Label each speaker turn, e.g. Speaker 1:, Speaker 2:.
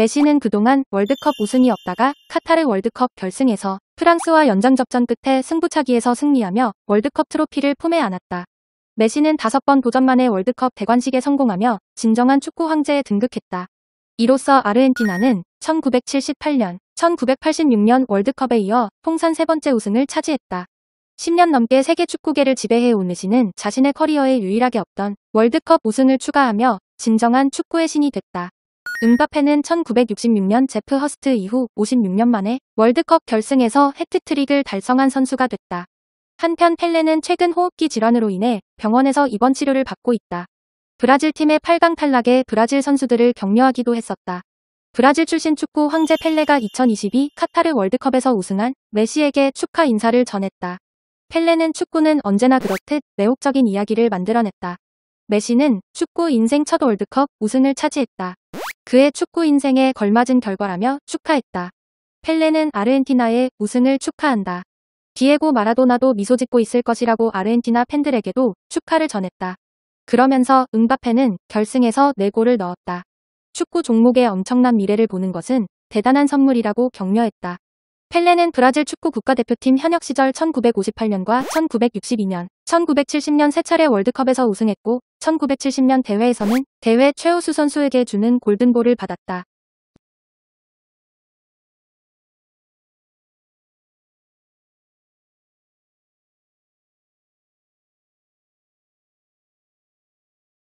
Speaker 1: 메시는 그동안 월드컵 우승이 없다가 카타르 월드컵 결승에서 프랑스와 연장접전 끝에 승부차기에서 승리하며 월드컵 트로피를 품에 안았다. 메시는 다섯 번 도전 만에 월드컵 대관식에 성공하며 진정한 축구 황제에 등극했다. 이로써 아르헨티나는 1978년, 1986년 월드컵에 이어 통산 세 번째 우승을 차지했다. 10년 넘게 세계 축구계를 지배해온 메시는 자신의 커리어에 유일하게 없던 월드컵 우승을 추가하며 진정한 축구의 신이 됐다. 음바페는 1966년 제프 허스트 이후 56년 만에 월드컵 결승에서 해트트릭을 달성한 선수가 됐다. 한편 펠레는 최근 호흡기 질환으로 인해 병원에서 입원 치료를 받고 있다. 브라질 팀의 8강 탈락에 브라질 선수들을 격려하기도 했었다. 브라질 출신 축구 황제 펠레가 2022 카타르 월드컵에서 우승한 메시에게 축하 인사를 전했다. 펠레는 축구는 언제나 그렇듯 매혹적인 이야기를 만들어냈다. 메시는 축구 인생 첫 월드컵 우승을 차지했다. 그의 축구 인생에 걸맞은 결과라며 축하했다. 펠레는 아르헨티나의 우승을 축하한다. 디에고 마라도나도 미소 짓고 있을 것이라고 아르헨티나 팬들에게도 축하를 전했다. 그러면서 응바페는 결승에서 4골을 넣었다. 축구 종목의 엄청난 미래를 보는 것은 대단한 선물이라고 격려했다. 펠레는 브라질 축구 국가대표팀 현역 시절 1958년과 1962년, 1970년 세 차례 월드컵에서 우승했고 1970년 대회에서는 대회 최우수 선수에게 주는 골든볼을 받았다.